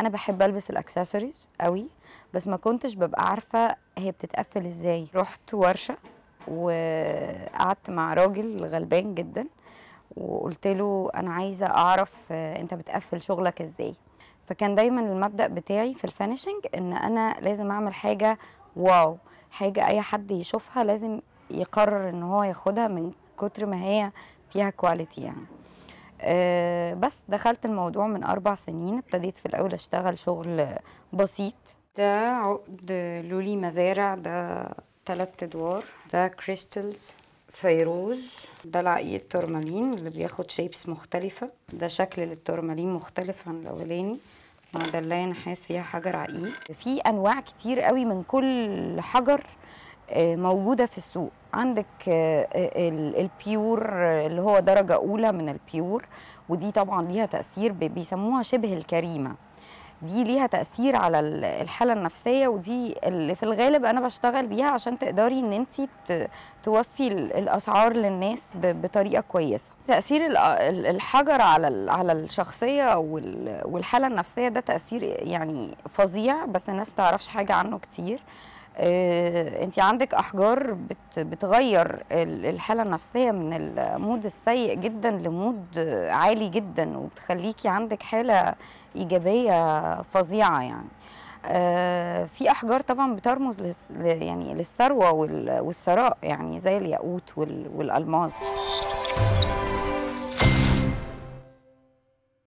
انا بحب البس الاكسسوارز قوي بس ما كنتش ببقى عارفه هي بتتقفل ازاي رحت ورشه وقعدت مع راجل غلبان جدا وقلت له انا عايزه اعرف انت بتقفل شغلك ازاي فكان دايما المبدا بتاعي في الفانيشنج ان انا لازم اعمل حاجه واو حاجه اي حد يشوفها لازم يقرر ان هو ياخدها من كتر ما هي فيها كواليتي يعني آه، بس دخلت الموضوع من أربع سنين ابتديت في الأول أشتغل شغل بسيط ده عقد لولي مزارع ده تلات أدوار ده كريستلز فيروز ده العقيق التورمالين اللي بياخد شيبس مختلفة ده شكل للتورمالين مختلف عن الأولاني معدلية نحاس فيها حجر عقيق في أنواع كتير قوي من كل حجر آه، موجوده في السوق عندك آه، آه، البيور اللي هو درجه اولى من البيور ودي طبعا ليها تاثير بيسموها شبه الكريمه دي ليها تاثير على الحاله النفسيه ودي اللي في الغالب انا بشتغل بيها عشان تقدري ان انت توفي الاسعار للناس بطريقه كويسه تاثير الحجر على على الشخصيه والحاله النفسيه ده تاثير يعني فظيع بس الناس ما تعرفش حاجه عنه كتير آه، انت عندك احجار بتغير الحاله النفسيه من المود السيء جدا لمود عالي جدا وبتخليكي عندك حاله ايجابيه فظيعه يعني آه، في احجار طبعا بترمز يعني للثروه والثراء يعني زي الياقوت والالماس